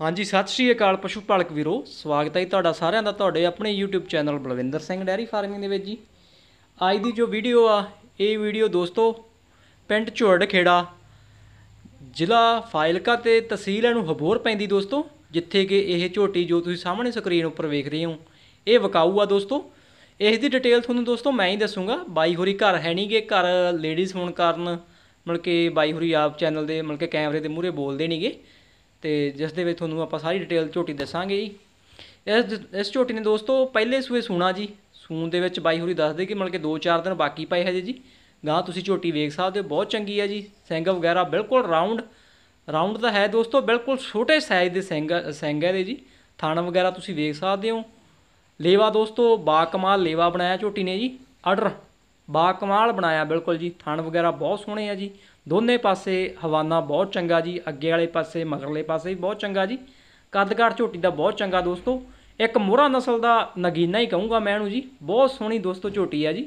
ਹਾਂਜੀ ਸਤਿ ਸ਼੍ਰੀ ਅਕਾਲ ਪਸ਼ੂ ਪਾਲਕ ਵੀਰੋ ਸਵਾਗਤ ਹੈ ਤੁਹਾਡਾ ਸਾਰਿਆਂ ਦਾ ਤੁਹਾਡੇ ਆਪਣੇ YouTube channel Balwinder Singh dairy farming ਦੇ ਵਿੱਚ ਜੀ ਅੱਜ ਦੀ ਜੋ ਵੀਡੀਓ ਆ ਇਹ ਵੀਡੀਓ ਦੋਸਤੋ ਪਿੰਡ ਝੋੜ ਖੇੜਾ ਜ਼ਿਲ੍ਹਾ ਫਾਇਲਕਾ ਤੇ ਤਹਿਸੀਲ ਨੂੰ ਹਬੋਰ ਪੈਂਦੀ ਦੋਸਤੋ ਜਿੱਥੇ ਕਿ ਇਹ ਝੋਟੀ ਜੋ ਤੁਸੀਂ ਸਾਹਮਣੇ ਸਕਰੀਨ ਉੱਪਰ ਵੇਖ ਰਹੇ ਹੋ ਇਹ ਵਕਾਊ ਆ ਦੋਸਤੋ ਇਸ ਦੀ ਡਿਟੇਲ ਤੁਹਾਨੂੰ ਦੋਸਤੋ ਮੈਂ ਹੀ ਦੱਸੂਗਾ ਬਾਈ ਹੋਰੀ ਘਰ ਹੈ ਨਹੀਂਗੇ ਘਰ ਲੇਡੀਜ਼ ਹੋਣ ਕਾਰਨ ਮਤਲਬ ਕਿ ਬਾਈ ਹੋਰੀ ਆਪ ਚੈਨਲ ਦੇ ਮਤਲਬ ਕਿ ਕੈਮਰੇ ਦੇ ਮੂਹਰੇ ਬੋਲਦੇ ਨਹੀਂਗੇ ਤੇ ਜਿਸ ਦੇ ਵਿੱਚ ਤੁਹਾਨੂੰ ਆਪਾਂ ਸਾਰੀ ਡਿਟੇਲ ਝੋਟੀ ਦੱਸਾਂਗੇ ਜੀ ਇਸ ਇਸ ਝੋਟੀ ਨੇ ਦੋਸਤੋ ਪਹਿਲੇ ਸੂਏ ਸੂਣਾ ਜੀ ਸੂਣ ਦੇ ਵਿੱਚ ਬਾਈ ਹੋਰੀ ਦੱਸਦੇ ਕਿ ਮਤਲਬ ਕਿ 2-4 ਦਿਨ ਬਾਕੀ ਪਏ ਹਜੇ ਜੀ ਗਾਂ ਤੁਸੀਂ ਝੋਟੀ ਵੇਖ ਸਕਦੇ ਹੋ ਬਹੁਤ ਚੰਗੀ ਹੈ ਜੀ ਸਿੰਘ ਵਗੈਰਾ ਬਿਲਕੁਲ ਰਾਉਂਡ ਰਾਉਂਡ ਦਾ ਹੈ ਦੋਸਤੋ ਬਿਲਕੁਲ ਛੋਟੇ ਸਾਈਜ਼ ਦੇ ਸਿੰਘ ਸਿੰਘ ਹੈ ਦੇ ਜੀ ਥਣ ਵਗੈਰਾ ਤੁਸੀਂ ਵੇਖ ਸਕਦੇ ਹੋ ਲੇਵਾ ਦੋਸਤੋ ਬਾ ਕਮਾਲ ਲੇਵਾ ਬਣਾਇਆ ਝੋਟੀ ਨੇ ਜੀ ਆਰਡਰ ਬਾ ਕਮਾਲ ਬਣਾਇਆ ਬਿਲਕੁਲ ਜੀ ਥਣ ਵਗੈਰਾ ਬਹੁਤ ਸੋਹਣੇ ਆ ਜੀ ਦੋਨੇ ਪਾਸੇ ਹਵਾਨਾ ਬਹੁਤ ਚੰਗਾ ਜੀ ਅੱਗੇ ਵਾਲੇ ਪਾਸੇ ਮਗਰਲੇ ਪਾਸੇ ਵੀ ਬਹੁਤ ਚੰਗਾ ਜੀ ਕੱਦਕਾਰ ਝੋਟੀ ਦਾ ਬਹੁਤ ਚੰਗਾ ਦੋਸਤੋ ਇੱਕ ਮੋਹਰਾ ਨਸਲ ਦਾ ਨਗੀਨਾ ਹੀ ਕਹੂੰਗਾ ਮੈਂ ਇਹਨੂੰ ਜੀ ਬਹੁਤ ਸੋਹਣੀ ਦੋਸਤੋ ਝੋਟੀ ਆ ਜੀ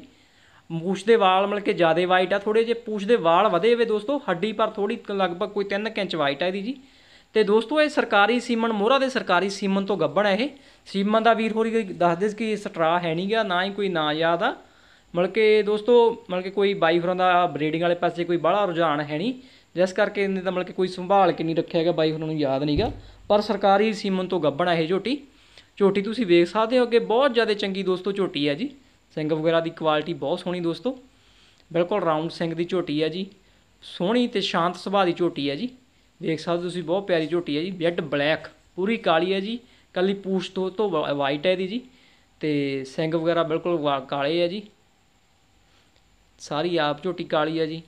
ਮੂਛ ਦੇ ਵਾਲ ਮਿਲ ਕੇ ਜ਼ਿਆਦਾ ਵਾਈਟ ਆ ਥੋੜੇ ਜੇ ਪੂਛ ਦੇ ਵਾਲ ਵਧੇ ਹੋਏ ਦੋਸਤੋ ਹੱਡੀ ਪਰ ਥੋੜੀ ਲਗਭਗ ਕੋਈ 3 ਇੰਚ ਵਾਈਟ ਆ ਇਹਦੀ ਜੀ ਤੇ ਦੋਸਤੋ ਇਹ ਸਰਕਾਰੀ ਸੀਮਨ ਮੋਹਰਾ ਦੇ ਸਰਕਾਰੀ ਸੀਮਨ ਤੋਂ ਗੱਬਣ ਹੈ ਇਹ ਸੀਮਨ ਦਾ ਵੀਰ ਹੋਰੀ ਦੱਸ ਦੇ ਕਿ ਸਟਰਾ ਹੈ ਨਹੀਂਗਾ ਨਾ ਹੀ ਕੋਈ ਨਾ ਯਾਦ ਆ ਮਤਲਬ ਕਿ ਦੋਸਤੋ ਮਤਲਬ ਕਿ ਕੋਈ ਬਾਈਫਰਾਂ ਦਾ ਬਰੀਡਿੰਗ ਵਾਲੇ ਪਾਸੇ ਕੋਈ ਬਾਹਲਾ ਰੁਝਾਨ ਹੈ ਨਹੀਂ ਜਿਸ ਕਰਕੇ ਇਹਨੇ ਤਾਂ ਮਤਲਬ ਕਿ ਕੋਈ ਸੰਭਾਲ ਕੇ ਨਹੀਂ ਰੱਖਿਆ ਹੈਗਾ ਬਾਈਫਰਾਂ ਨੂੰ ਯਾਦ ਨਹੀਂਗਾ ਪਰ ਸਰਕਾਰੀ ਸੀਮਨ ਤੋਂ ਗੱਬਣ ਇਹ ਝੋਟੀ ਝੋਟੀ ਤੁਸੀਂ ਵੇਖ ਸਕਦੇ ਹੋ ਕਿ ਬਹੁਤ ਜ਼ਿਆਦਾ ਚੰਗੀ ਦੋਸਤੋ ਝੋਟੀ ਹੈ ਜੀ ਸਿੰਗ ਵਗੈਰਾ ਦੀ ਕੁਆਲਿਟੀ ਬਹੁਤ ਸੋਹਣੀ ਦੋਸਤੋ ਬਿਲਕੁਲ ਰਾਉਂਡ ਸਿੰਗ ਦੀ ਝੋਟੀ ਹੈ ਜੀ ਸੋਹਣੀ ਤੇ ਸ਼ਾਂਤ ਸੁਭਾਅ ਦੀ ਝੋਟੀ ਹੈ ਜੀ ਵੇਖ ਸਕਦੇ ਤੁਸੀਂ ਬਹੁਤ ਪਿਆਰੀ ਝੋਟੀ ਹੈ ਜੀ ਜੈਡ ਬਲੈਕ ਪੂਰੀ ਕਾਲੀ ਹੈ ਜੀ ਕੱਲੀ ਪੂਛ ਤੋਂ ਤੋਂ ਵਾਈਟ ਹੈ ਦੀ ਜੀ ਤੇ ਸਿੰਗ ਵਗੈਰਾ ਬਿਲਕੁਲ ਕਾਲੇ ਹੈ ਜੀ ਸਾਰੀ ਆਪ ਝੋਟੀ ਕਾਲੀ ਆ ਜੀ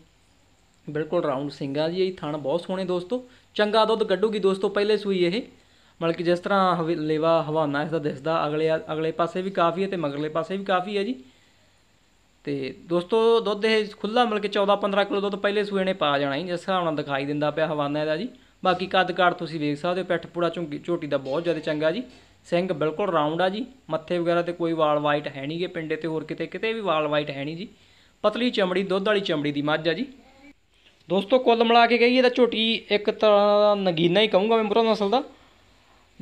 ਬਿਲਕੁਲ ਰਾਉਂਡ ਸਿੰਘਾਂ ਜੀ ਇਹ ਥਣ ਬਹੁਤ ਸੋਹਣੇ ਦੋਸਤੋ ਚੰਗਾ ਦੁੱਧ ਕੱਢੂਗੀ ਦੋਸਤੋ ਪਹਿਲੇ ਸੂਈ ਇਹ ਮਤਲਬ ਕਿ ਜਿਸ ਤਰ੍ਹਾਂ ਲੇਵਾ ਹਵਾਨਾ ਇਸ ਦਾ ਦਿਸਦਾ ਅਗਲੇ ਅਗਲੇ ਪਾਸੇ ਵੀ ਕਾਫੀ ਹੈ ਤੇ ਮਗਰਲੇ ਪਾਸੇ ਵੀ ਕਾਫੀ ਹੈ ਜੀ ਤੇ ਦੋਸਤੋ ਦੁੱਧ ਇਹ ਖੁੱਲਾ ਮਤਲਬ ਕਿ 14-15 ਕਿਲੋ ਦੁੱਧ ਪਹਿਲੇ ਸੂਏ ਨੇ ਪਾ ਜਾਣਾ ਹੀ ਜਿਸ ਹਿਸਾਬ ਨਾਲ ਦਿਖਾਈ ਦਿੰਦਾ ਪਿਆ ਹਵਾਨਾ ਇਹਦਾ ਜੀ ਬਾਕੀ ਕੱਦ ਕਾੜ ਤੁਸੀਂ ਵੇਖ ਸਕਦੇ ਹੋ ਪਿੱਠ ਪੂੜਾ ਝੋਟੀ ਦਾ ਬਹੁਤ ਜ਼ਿਆਦਾ ਚੰਗਾ ਜੀ ਸਿੰਘ ਬਿਲਕੁਲ ਰਾਉਂਡ ਆ ਜੀ ਮੱਥੇ ਵਗੈਰਾ ਤੇ ਕੋਈ ਵਾਲ ਵਾਈਟ ਹੈ ਨਹੀਂਗੇ ਪਿੰਡੇ ਤੇ ਹੋਰ ਕਿਤੇ ਕਿਤੇ ਵੀ ਵਾਲ ਵਾਈਟ ਹੈ ਨਹੀਂ ਜੀ ਪਤਲੀ ਚਮੜੀ ਦੁੱਧ ਵਾਲੀ ਚਮੜੀ ਦੀ ਮੱਝ ਆ ਜੀ ਦੋਸਤੋ ਕੁੱਲ ਮਿਲਾ ਕੇ ਕਹੀਏ ਤਾਂ ਝੋਟੀ ਇੱਕ ਤਰ੍ਹਾਂ ਦਾ ਨਗੀਨਾ ਹੀ ਕਹੂੰਗਾ ਮੈਂ ਮੁਰਾ ਨਸਲ ਦਾ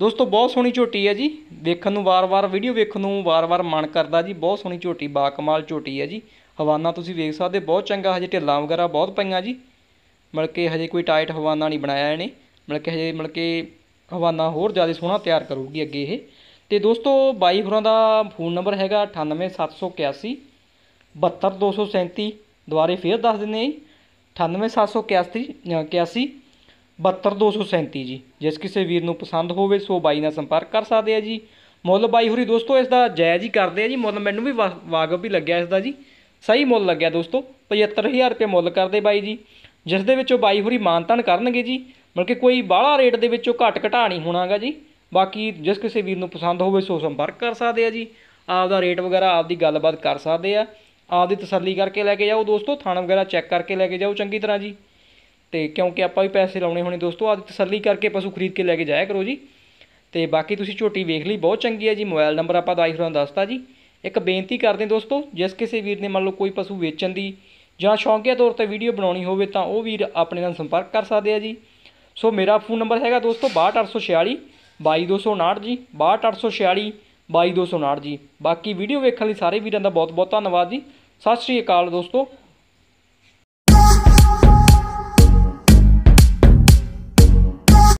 ਦੋਸਤੋ ਬਹੁਤ ਸੋਹਣੀ ਝੋਟੀ ਹੈ ਜੀ ਦੇਖਣ ਨੂੰ ਵਾਰ-ਵਾਰ ਵੀਡੀਓ ਵੇਖਣ ਨੂੰ ਵਾਰ-ਵਾਰ ਮਨ ਕਰਦਾ ਜੀ ਬਹੁਤ ਸੋਹਣੀ ਝੋਟੀ ਬਾ ਕਮਾਲ ਝੋਟੀ ਹੈ ਜੀ ਹਵਾਨਾ ਤੁਸੀਂ ਵੇਖ ਸਕਦੇ ਬਹੁਤ ਚੰਗਾ ਹਜੇ ਢਿੱਲਾਂ ਵਗੈਰਾ ਬਹੁਤ ਪਈਆਂ ਜੀ ਕੇ ਹਜੇ ਕੋਈ ਟਾਈਟ ਹਵਾਨਾ ਨਹੀਂ ਬਣਾਇਆ ਇਹਨੇ ਕੇ ਹਜੇ ਕੇ ਹਵਾਨਾ ਹੋਰ ਜ਼ਿਆਦਾ ਸੋਹਣਾ ਤਿਆਰ ਕਰੂਗੀ ਅੱਗੇ ਇਹ ਤੇ ਦੋਸਤੋ ਬਾਈ ਹੋਰਾਂ ਦਾ ਫੋਨ ਨੰਬਰ ਹੈਗਾ 98781 72237 ਦੁਆਰੇ ਫੇਰ ਦੱਸ ਦਿੰਨੇ ਜੀ 98781 81 72237 ਜੀ ਜਿਸ ਕਿਸੇ ਵੀਰ ਨੂੰ ਪਸੰਦ ਹੋਵੇ ਸੋ ਬਾਈ ਨਾਲ ਸੰਪਰਕ ਕਰ ਸਕਦੇ ਆ ਜੀ ਮੁੱਲ ਬਾਈ ਹੋਰੀ ਦੋਸਤੋ ਇਸ ਦਾ ਜਾਇਜ਼ ਹੀ ਕਰਦੇ ਆ ਜੀ ਮੁੱਲ ਮੈਨੂੰ ਵੀ ਵਾਗਬ ਵੀ ਲੱਗਿਆ ਇਸ ਦਾ ਜੀ ਸਹੀ ਮੁੱਲ ਲੱਗਿਆ ਦੋਸਤੋ 75000 ਰੁਪਏ ਮੁੱਲ ਕਰਦੇ ਬਾਈ ਜੀ ਜਿਸ ਦੇ ਵਿੱਚੋਂ ਬਾਈ ਹੋਰੀ ਮਾਨਤਨ ਕਰਨਗੇ ਜੀ ਮਤਲਬ ਕਿ ਕੋਈ ਬਾਹਲਾ ਰੇਟ ਦੇ ਵਿੱਚੋਂ ਘਟ ਘਟਾ ਨਹੀਂ ਹੋਣਾਗਾ ਜੀ ਬਾਕੀ ਜਿਸ ਕਿਸੇ ਵੀਰ ਨੂੰ ਪਸੰਦ ਹੋਵੇ ਸੋ ਸੰਪਰਕ ਕਰ ਸਕਦੇ ਆ ਜੀ ਆਪ ਦਾ ਰੇਟ ਵਗੈਰਾ ਆਪ ਦੀ ਗੱਲਬਾਤ ਕਰ ਸਕਦੇ ਆ ਆਪਦੀ ਤਸੱਲੀ ਕਰਕੇ ਲੈ ਕੇ ਜਾਓ ਦੋਸਤੋ ਥਾਣਾ ਵਗੈਰਾ ਚੈੱਕ ਕਰਕੇ ਲੈ ਕੇ ਜਾਓ ਚੰਗੀ ਤਰ੍ਹਾਂ ਜੀ ਤੇ ਕਿਉਂਕਿ ਆਪਾਂ ਵੀ ਪੈਸੇ ਲਾਉਣੇ ਹੋਣੇ ਦੋਸਤੋ ਆਪਦੀ ਤਸੱਲੀ ਕਰਕੇ ਪਸ਼ੂ ਖਰੀਦ ਕੇ ਲੈ ਕੇ ਜਾਇਆ ਕਰੋ ਜੀ ਤੇ ਬਾਕੀ ਤੁਸੀਂ ਝੋਟੀ ਵੇਖ ਲਈ ਬਹੁਤ ਚੰਗੀ ਹੈ ਜੀ ਮੋਬਾਈਲ ਨੰਬਰ ਆਪਾਂ ਦਾਈ ਫਰਾਂ ਦੱਸਤਾ ਜੀ ਇੱਕ ਬੇਨਤੀ ਕਰਦੇ ਹਾਂ ਦੋਸਤੋ ਜਿਸ ਕਿਸੇ ਵੀਰ ਨੇ ਮੰਨ ਲਓ ਕੋਈ ਪਸ਼ੂ ਵੇਚਣ ਦੀ ਜਾਂ ਸ਼ੌਂਕੀਆ ਤੌਰ ਤੇ ਵੀਡੀਓ ਬਣਾਉਣੀ ਹੋਵੇ ਤਾਂ ਉਹ ਵੀਰ ਆਪਣੇ ਨਾਲ ਸੰਪਰਕ ਕਰ ਸਕਦੇ ਆ ਜੀ ਸੋ ਮੇਰਾ ਫੋਨ ਨੰਬਰ ਹੈਗਾ ਦੋਸਤੋ 62846 2259 ਜੀ 62846 2259 ਜੀ ਬਾਕੀ ਵੀਡੀਓ ਵੇਖਣ ਲਈ ਸਾਰੇ ਵੀਰਾਂ ਦਾ ਬਹੁਤ ਬਹੁਤ ਧੰਨਵਾਦ ਜੀ ਸਤਿ ਸ਼੍ਰੀ ਅਕਾਲ ਦੋਸਤੋ